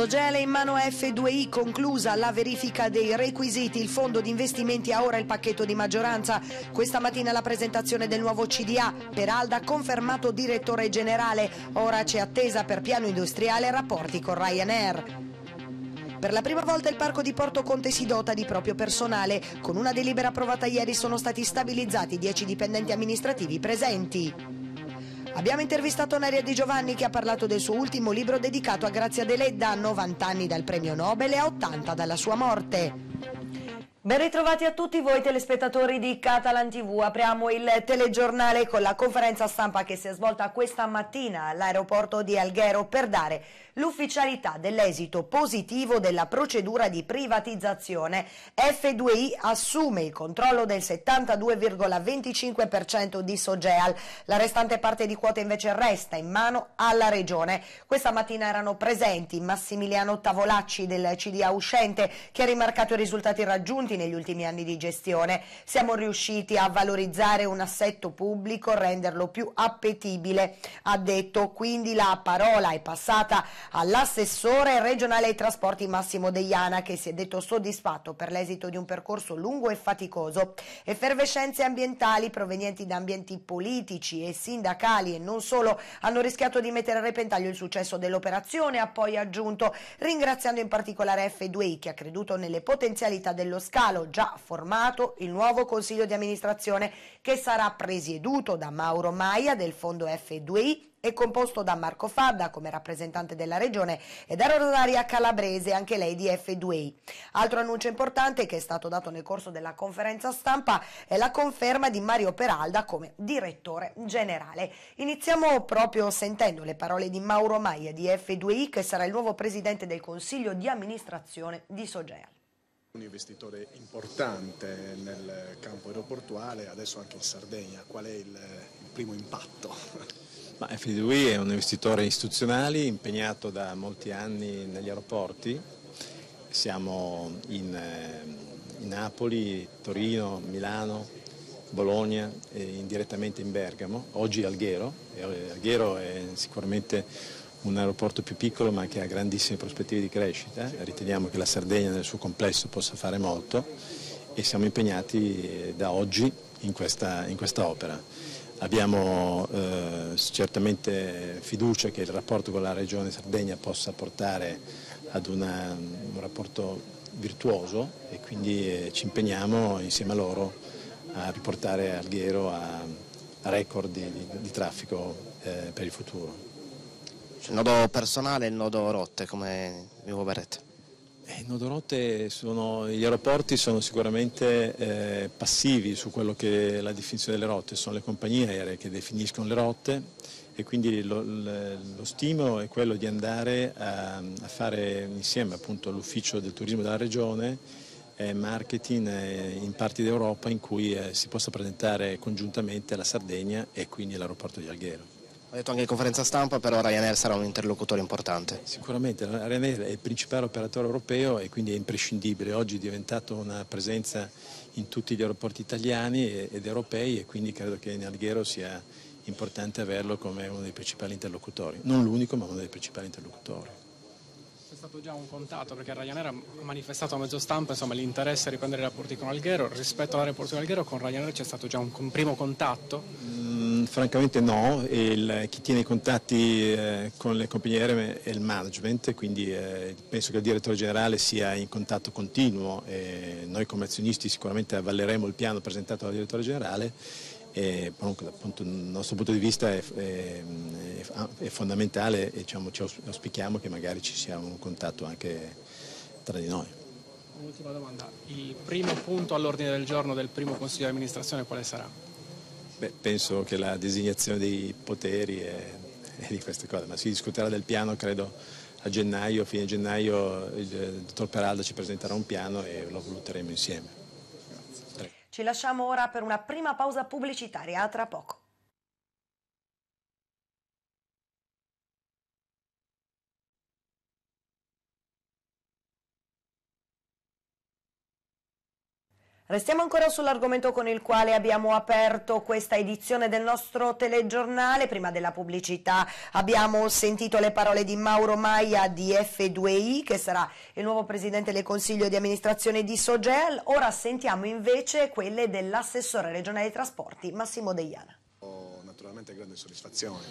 Sogele in mano a F2I conclusa la verifica dei requisiti. Il fondo di investimenti ha ora il pacchetto di maggioranza. Questa mattina la presentazione del nuovo CDA. Peralda confermato direttore generale. Ora c'è attesa per piano industriale rapporti con Ryanair. Per la prima volta il parco di Porto Conte si dota di proprio personale. Con una delibera approvata ieri sono stati stabilizzati 10 dipendenti amministrativi presenti. Abbiamo intervistato Naria Di Giovanni che ha parlato del suo ultimo libro dedicato a Grazia Deledda, a 90 anni dal premio Nobel e a 80 dalla sua morte. Ben ritrovati a tutti voi telespettatori di Catalan TV. Apriamo il telegiornale con la conferenza stampa che si è svolta questa mattina all'aeroporto di Alghero per dare l'ufficialità dell'esito positivo della procedura di privatizzazione. F2I assume il controllo del 72,25% di Sogeal. La restante parte di quote invece resta in mano alla Regione. Questa mattina erano presenti Massimiliano Tavolacci del CDA uscente che ha rimarcato i risultati raggiunti Monti negli ultimi anni di gestione. Siamo riusciti a valorizzare un assetto pubblico, renderlo più appetibile, ha detto. Quindi la parola è passata all'assessore regionale ai trasporti Massimo Deiana che si è detto soddisfatto per l'esito di un percorso lungo e faticoso. Effervescenze ambientali provenienti da ambienti politici e sindacali e non solo hanno rischiato di mettere a repentaglio il successo dell'operazione, ha poi aggiunto ringraziando in particolare F2I che ha creduto nelle potenzialità dello scambio Scalo già formato il nuovo consiglio di amministrazione che sarà presieduto da Mauro Maia del fondo F2I e composto da Marco Fadda come rappresentante della regione e da Rosaria Calabrese, anche lei di F2I. Altro annuncio importante che è stato dato nel corso della conferenza stampa è la conferma di Mario Peralda come direttore generale. Iniziamo proprio sentendo le parole di Mauro Maia di F2I che sarà il nuovo presidente del consiglio di amministrazione di Sogeal. Un investitore importante nel campo aeroportuale, adesso anche in Sardegna, qual è il, il primo impatto? Ma FDUI è un investitore istituzionale impegnato da molti anni negli aeroporti, siamo in, eh, in Napoli, Torino, Milano, Bologna e indirettamente in Bergamo, oggi Alghero, eh, Alghero è sicuramente un aeroporto più piccolo ma che ha grandissime prospettive di crescita, eh. riteniamo che la Sardegna nel suo complesso possa fare molto e siamo impegnati eh, da oggi in questa, in questa opera. Abbiamo eh, certamente fiducia che il rapporto con la Regione Sardegna possa portare ad una, un rapporto virtuoso e quindi eh, ci impegniamo insieme a loro a riportare Alghero a, a record di, di, di traffico eh, per il futuro il nodo personale e il nodo rotte, come vi vorrete? Eh, il nodo rotte sono, gli aeroporti sono sicuramente eh, passivi su quello che è la definizione delle rotte, sono le compagnie aeree che definiscono le rotte e quindi lo, lo stimolo è quello di andare a, a fare insieme all'ufficio del turismo della regione eh, marketing eh, in parti d'Europa in cui si possa presentare congiuntamente la Sardegna e quindi l'aeroporto di Alghero. Ho detto anche in conferenza stampa, però Ryanair sarà un interlocutore importante. Sicuramente, Ryanair è il principale operatore europeo e quindi è imprescindibile. Oggi è diventato una presenza in tutti gli aeroporti italiani ed europei e quindi credo che in Alghero sia importante averlo come uno dei principali interlocutori. Non l'unico, ma uno dei principali interlocutori stato già un contatto perché Ryanair ha manifestato a mezzo stampa insomma, l'interesse a riprendere i rapporti con Alghero. Rispetto all'aeroporto di Alghero con Ryanair c'è stato già un, un primo contatto? Mm, francamente no, il, chi tiene i contatti eh, con le compagnie aeree è il management, quindi eh, penso che il direttore generale sia in contatto continuo. E noi come azionisti sicuramente avvaleremo il piano presentato dal direttore generale e appunto, dal nostro punto di vista è, è, è fondamentale e diciamo, ci auspichiamo che magari ci sia un contatto anche tra di noi. Un'ultima domanda, il primo punto all'ordine del giorno del primo Consiglio di amministrazione quale sarà? Beh, penso che la designazione dei poteri e, di queste cose, ma si discuterà del piano credo a gennaio, fine gennaio il dottor Peralda ci presenterà un piano e lo valuteremo insieme. Ci lasciamo ora per una prima pausa pubblicitaria, a tra poco. Restiamo ancora sull'argomento con il quale abbiamo aperto questa edizione del nostro telegiornale. Prima della pubblicità abbiamo sentito le parole di Mauro Maia di F2I, che sarà il nuovo presidente del Consiglio di amministrazione di Sogel. Ora sentiamo invece quelle dell'assessore regionale dei trasporti Massimo Deiana veramente grande soddisfazione.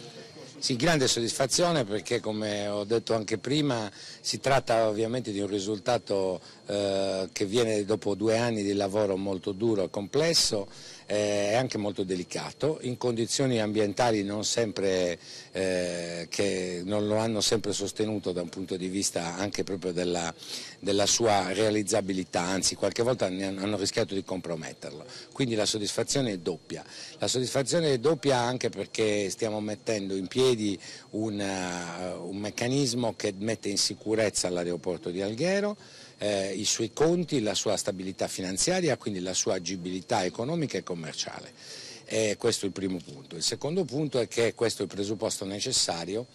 Sì, grande soddisfazione perché come ho detto anche prima si tratta ovviamente di un risultato eh, che viene dopo due anni di lavoro molto duro e complesso eh, è anche molto delicato, in condizioni ambientali non sempre, eh, che non lo hanno sempre sostenuto da un punto di vista anche proprio della, della sua realizzabilità, anzi qualche volta hanno rischiato di comprometterlo. Quindi la soddisfazione è doppia. La soddisfazione è doppia anche perché stiamo mettendo in piedi un, un meccanismo che mette in sicurezza l'aeroporto di Alghero, eh, i suoi conti, la sua stabilità finanziaria, quindi la sua agibilità economica e commerciale. Eh, questo è il primo punto. Il secondo punto è che questo è il presupposto necessario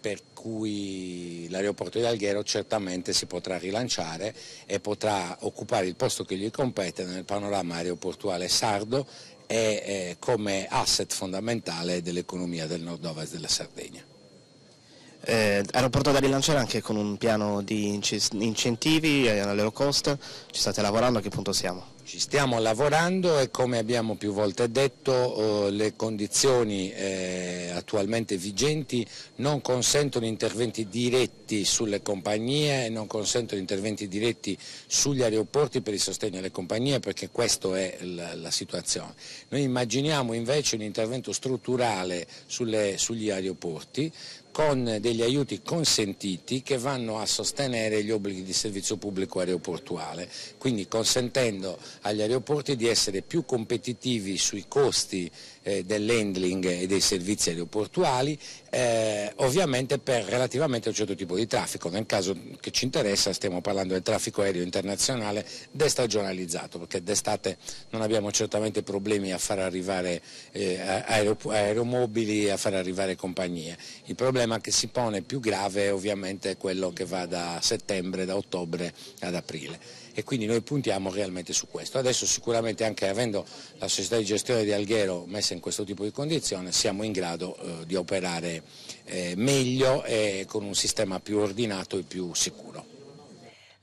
per cui l'aeroporto di Alghero certamente si potrà rilanciare e potrà occupare il posto che gli compete nel panorama aeroportuale sardo e eh, come asset fondamentale dell'economia del nord-ovest della Sardegna. Eh, aeroporto da rilanciare anche con un piano di incentivi eh, all'Aero Cost, ci state lavorando, a che punto siamo? Ci stiamo lavorando e come abbiamo più volte detto eh, le condizioni eh, attualmente vigenti non consentono interventi diretti sulle compagnie e non consentono interventi diretti sugli aeroporti per il sostegno alle compagnie perché questa è la, la situazione. Noi immaginiamo invece un intervento strutturale sulle, sugli aeroporti con degli aiuti consentiti che vanno a sostenere gli obblighi di servizio pubblico aeroportuale, quindi consentendo agli aeroporti di essere più competitivi sui costi eh, dell'handling e dei servizi aeroportuali, eh, ovviamente per relativamente a un certo tipo di traffico. Nel caso che ci interessa stiamo parlando del traffico aereo internazionale destagionalizzato, perché d'estate non abbiamo certamente problemi a far arrivare eh, aeromobili, a far arrivare compagnie. Il problema problema che si pone più grave ovviamente è quello che va da settembre, da ottobre ad aprile e quindi noi puntiamo realmente su questo. Adesso sicuramente anche avendo la società di gestione di Alghero messa in questo tipo di condizione siamo in grado eh, di operare eh, meglio e con un sistema più ordinato e più sicuro.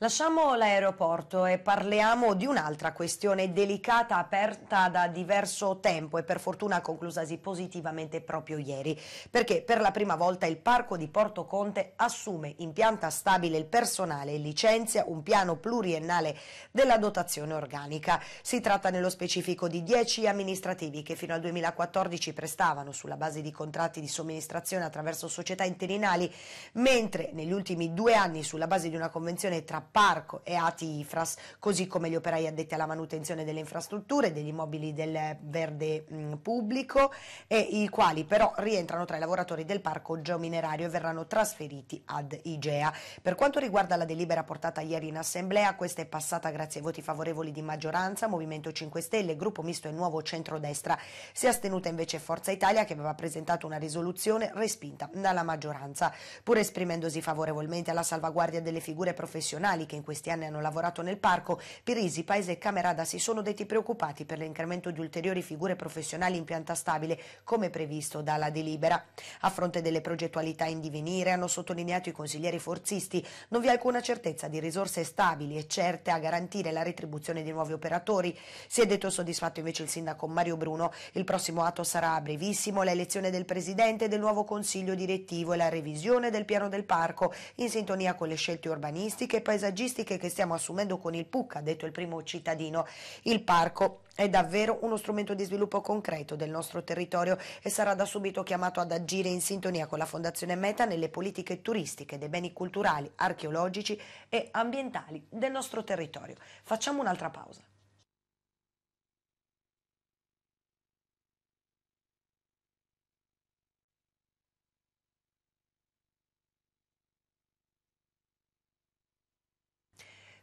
Lasciamo l'aeroporto e parliamo di un'altra questione delicata aperta da diverso tempo e per fortuna conclusasi positivamente proprio ieri, perché per la prima volta il parco di Porto Conte assume in pianta stabile il personale e licenzia un piano pluriennale della dotazione organica. Si tratta nello specifico di 10 amministrativi che fino al 2014 prestavano sulla base di contratti di somministrazione attraverso società interinali, mentre negli ultimi due anni sulla base di una convenzione tra Parco e ATI Ifras, così come gli operai addetti alla manutenzione delle infrastrutture e degli immobili del verde mh, mm, pubblico, e i quali però rientrano tra i lavoratori del parco geominerario e verranno trasferiti ad IGEA. Per quanto riguarda la delibera portata ieri in assemblea, questa è passata grazie ai voti favorevoli di maggioranza, Movimento 5 Stelle, Gruppo Misto e Nuovo Centrodestra. Si è astenuta invece Forza Italia che aveva presentato una risoluzione respinta dalla maggioranza, pur esprimendosi favorevolmente alla salvaguardia delle figure professionali professionali che in questi anni hanno lavorato nel parco, Pirisi, Paese e Camerada si sono detti preoccupati per l'incremento di ulteriori figure professionali in pianta stabile, come previsto dalla delibera. A fronte delle progettualità in divenire, hanno sottolineato i consiglieri forzisti, non vi è alcuna certezza di risorse stabili e certe a garantire la retribuzione di nuovi operatori. Si è detto soddisfatto invece il sindaco Mario Bruno, il prossimo atto sarà brevissimo, l'elezione del presidente del nuovo consiglio direttivo e la revisione del piano del parco in sintonia con le scelte urbanistiche e paesaggistiche paesaggistiche che stiamo assumendo con il PUC, ha detto il primo cittadino. Il parco è davvero uno strumento di sviluppo concreto del nostro territorio e sarà da subito chiamato ad agire in sintonia con la Fondazione Meta nelle politiche turistiche, dei beni culturali, archeologici e ambientali del nostro territorio. Facciamo un'altra pausa.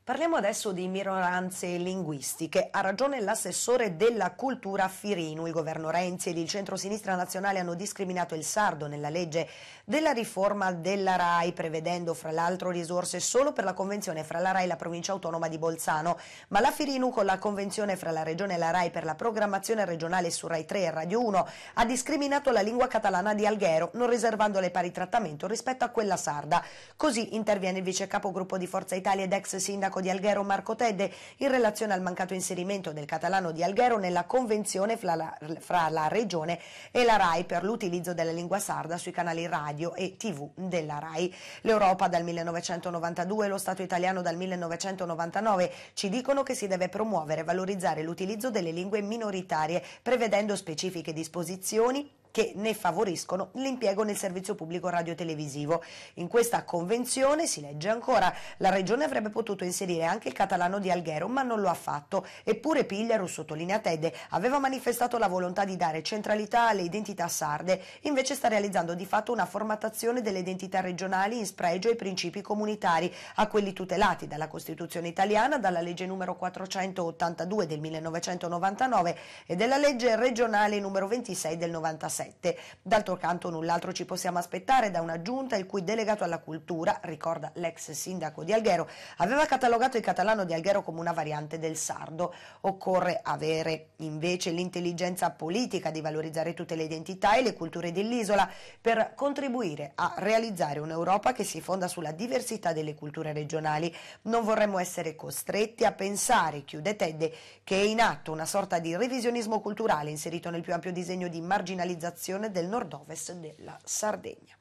Parliamo adesso di minoranze linguistiche. Ha ragione l'assessore della cultura Firinu. Il governo Renzi ed il centro-sinistra nazionale hanno discriminato il sardo nella legge della riforma della RAI, prevedendo fra l'altro risorse solo per la convenzione fra la RAI e la provincia autonoma di Bolzano. Ma la Firinu con la convenzione fra la regione e la RAI per la programmazione regionale su RAI 3 e Radio 1 ha discriminato la lingua catalana di Alghero, non riservandole pari trattamento rispetto a quella sarda. Così interviene il vice capogruppo di Forza Italia ed ex sindaco sindaco di Alghero Marco Tedde in relazione al mancato inserimento del catalano di Alghero nella convenzione fra la, fra la Regione e la RAI per l'utilizzo della lingua sarda sui canali radio e tv della RAI. L'Europa dal 1992 e lo Stato italiano dal 1999 ci dicono che si deve promuovere e valorizzare l'utilizzo delle lingue minoritarie prevedendo specifiche disposizioni che ne favoriscono l'impiego nel servizio pubblico radiotelevisivo. In questa convenzione, si legge ancora, la Regione avrebbe potuto inserire anche il catalano di Alghero, ma non lo ha fatto. Eppure Pigliaru, sottolinea Tedde, aveva manifestato la volontà di dare centralità alle identità sarde, invece sta realizzando di fatto una formattazione delle identità regionali in spregio ai principi comunitari, a quelli tutelati dalla Costituzione italiana, dalla legge numero 482 del 1999 e della legge regionale numero 26 del 96. 2017. D'altro canto null'altro ci possiamo aspettare da una giunta il cui delegato alla cultura, ricorda l'ex sindaco di Alghero, aveva catalogato il catalano di Alghero come una variante del sardo. Occorre avere invece l'intelligenza politica di valorizzare tutte le identità e le culture dell'isola per contribuire a realizzare un'Europa che si fonda sulla diversità delle culture regionali. Non vorremmo essere costretti a pensare, chiude Tedde, che è in atto una sorta di revisionismo culturale inserito nel più ampio disegno di marginalizzazione urbanizzazione del nord-ovest della Sardegna.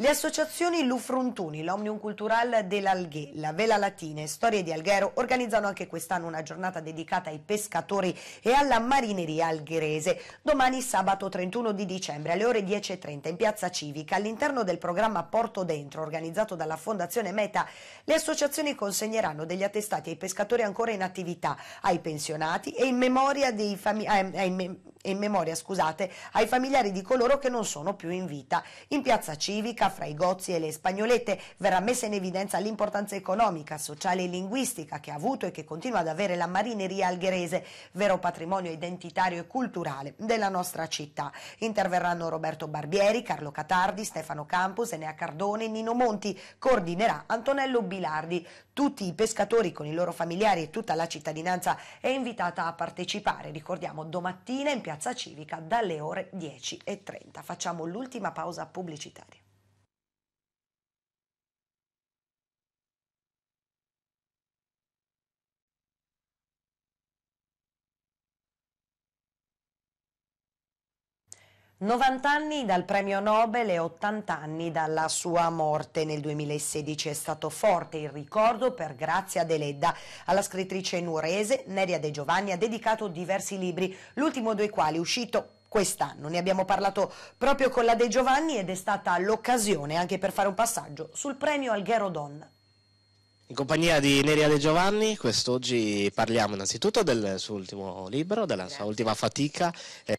Le associazioni Lufruntuni, l'Omnium Cultural dell'Alghe, la Vela Latina e Storie di Alghero organizzano anche quest'anno una giornata dedicata ai pescatori e alla marineria algherese. Domani sabato 31 di dicembre alle ore 10.30 in Piazza Civica, all'interno del programma Porto Dentro organizzato dalla Fondazione Meta, le associazioni consegneranno degli attestati ai pescatori ancora in attività, ai pensionati e in memoria, eh, eh me in memoria scusate, ai familiari di coloro che non sono più in vita. In Piazza Civica fra i gozzi e le Spagnolette verrà messa in evidenza l'importanza economica, sociale e linguistica che ha avuto e che continua ad avere la marineria algherese, vero patrimonio identitario e culturale della nostra città. Interverranno Roberto Barbieri, Carlo Catardi, Stefano Campus, Enea Cardone, Nino Monti, coordinerà Antonello Bilardi. Tutti i pescatori con i loro familiari e tutta la cittadinanza è invitata a partecipare, ricordiamo, domattina in Piazza Civica dalle ore 10.30. Facciamo l'ultima pausa pubblicitaria. 90 anni dal premio Nobel e 80 anni dalla sua morte nel 2016 è stato forte il ricordo per Grazia Deledda. Alla scrittrice nurese Neria De Giovanni ha dedicato diversi libri, l'ultimo dei quali è uscito quest'anno. Ne abbiamo parlato proprio con la De Giovanni ed è stata l'occasione anche per fare un passaggio sul premio Alghero Donna. In compagnia di Neria De Giovanni, quest'oggi parliamo innanzitutto del suo ultimo libro, della sua ultima fatica. Eh,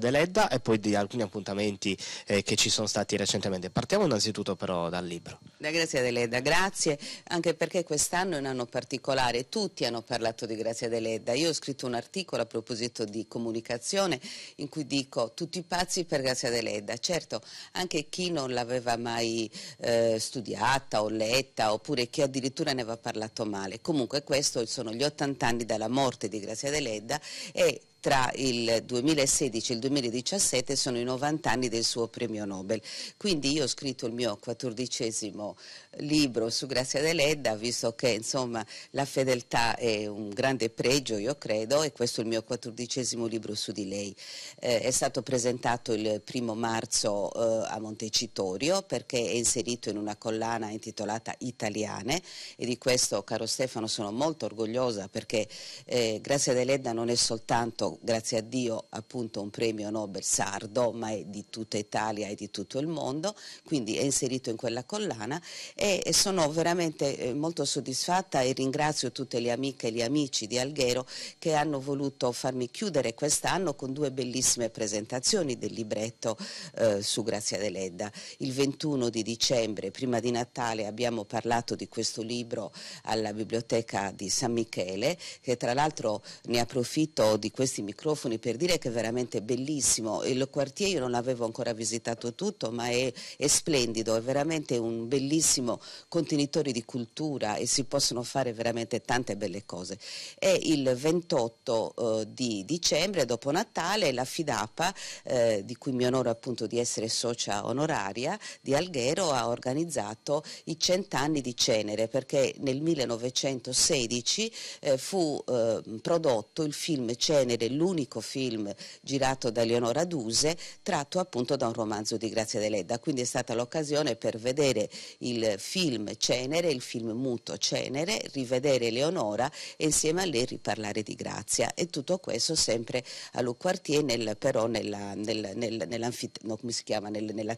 dell'Edda e poi di alcuni appuntamenti eh, che ci sono stati recentemente. Partiamo innanzitutto però dal libro. Da Grazia dell'Edda, grazie, anche perché quest'anno è un anno particolare, tutti hanno parlato di Grazia dell'Edda. Io ho scritto un articolo a proposito di comunicazione in cui dico tutti pazzi per Grazia dell'Edda. Certo, anche chi non l'aveva mai eh, studiata o letta oppure chi addirittura ne aveva parlato male. Comunque questo sono gli 80 anni dalla morte di Grazia dell'Edda e tra il 2016 e il 2017 sono i 90 anni del suo premio Nobel. Quindi io ho scritto il mio quattordicesimo eh, libro su Grazia Deledda, visto che insomma, la fedeltà è un grande pregio, io credo, e questo è il mio quattordicesimo libro su di lei. Eh, è stato presentato il primo marzo eh, a Montecitorio perché è inserito in una collana intitolata Italiane e di questo, caro Stefano, sono molto orgogliosa perché eh, Grazia Deledda non è soltanto grazie a Dio, appunto un premio Nobel sardo, ma è di tutta Italia e di tutto il mondo, quindi è inserito in quella collana e sono veramente eh, molto soddisfatta e ringrazio tutte le amiche e gli amici di Alghero che hanno voluto farmi chiudere quest'anno con due bellissime presentazioni del libretto eh, su Grazia Deledda. Il 21 di dicembre, prima di Natale, abbiamo parlato di questo libro alla biblioteca di San Michele, che tra l'altro ne approfitto di questi questi microfoni per dire che è veramente bellissimo. Il quartiere io non avevo ancora visitato tutto, ma è, è splendido, è veramente un bellissimo contenitore di cultura e si possono fare veramente tante belle cose. E il 28 eh, di dicembre, dopo Natale, la FIDAPA, eh, di cui mi onoro appunto di essere socia onoraria, di Alghero ha organizzato i cent'anni di Cenere, perché nel 1916 eh, fu eh, prodotto il film Cenere l'unico film girato da Leonora Duse tratto appunto da un romanzo di Grazia Deledda, quindi è stata l'occasione per vedere il film Cenere, il film muto Cenere, rivedere Leonora e insieme a lei riparlare di Grazia e tutto questo sempre a Luquartier nel, però nella, nel, nel, no, chiama, nella,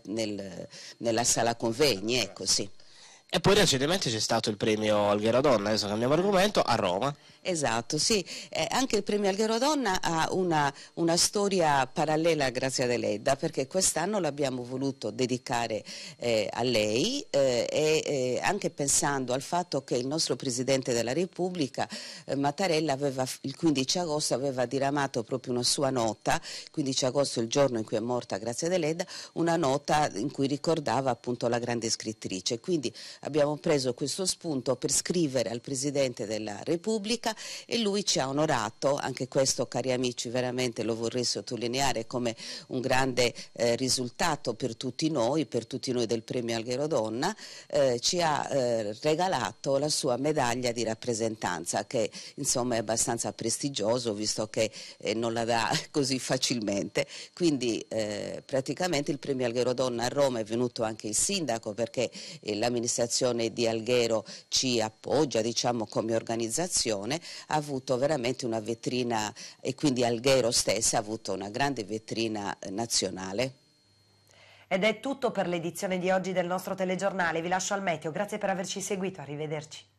nella sala convegni, ecco sì. E poi recentemente c'è stato il premio Alghera Donna, adesso cambiamo argomento, a Roma. Esatto, sì, eh, anche il premio Alghero Donna ha una, una storia parallela a Grazia Deledda perché quest'anno l'abbiamo voluto dedicare eh, a lei eh, e eh, anche pensando al fatto che il nostro Presidente della Repubblica eh, Mattarella aveva, il 15 agosto aveva diramato proprio una sua nota, 15 agosto il giorno in cui è morta Grazia Deledda, una nota in cui ricordava appunto la grande scrittrice. Quindi abbiamo preso questo spunto per scrivere al Presidente della Repubblica Repubblica e lui ci ha onorato, anche questo cari amici veramente lo vorrei sottolineare come un grande eh, risultato per tutti noi, per tutti noi del premio Alghero Donna, eh, ci ha eh, regalato la sua medaglia di rappresentanza che insomma è abbastanza prestigioso visto che eh, non la dà così facilmente. Quindi eh, praticamente il premio Alghero Donna a Roma è venuto anche il sindaco perché eh, l'amministrazione di Alghero ci appoggia diciamo, come organizzazione ha avuto veramente una vetrina e quindi Alghero stessa ha avuto una grande vetrina eh, nazionale. Ed è tutto per l'edizione di oggi del nostro telegiornale. Vi lascio al meteo. Grazie per averci seguito. Arrivederci.